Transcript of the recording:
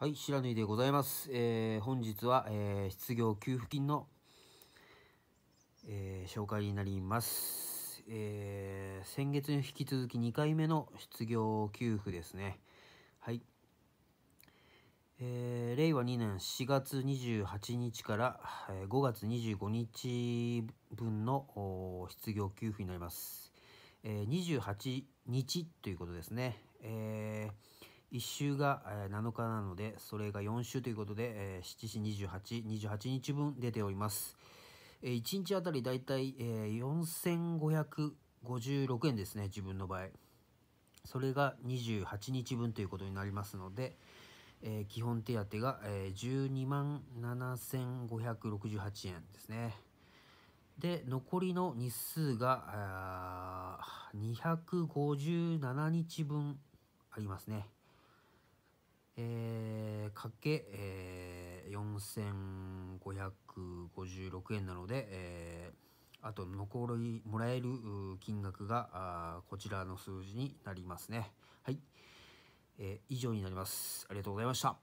はい、白縫いでございます。えー、本日は、えー、失業給付金の、えー、紹介になります。え先月に引き続き2回目の失業給付ですね。はい。え令和2年4月28日から5月25日分の失業給付になります。え28日ということですね。えー1週が7日なので、それが4週ということで、7時28、28日分出ております。1日あたりだいたい4556円ですね、自分の場合。それが28日分ということになりますので、えー、基本手当が、えー、12万7568円ですね。で、残りの日数が257日分ありますね。かけ、えー、4556円なので、えー、あと残りもらえる金額がこちらの数字になりますね。はい、えー、以上になります。ありがとうございました。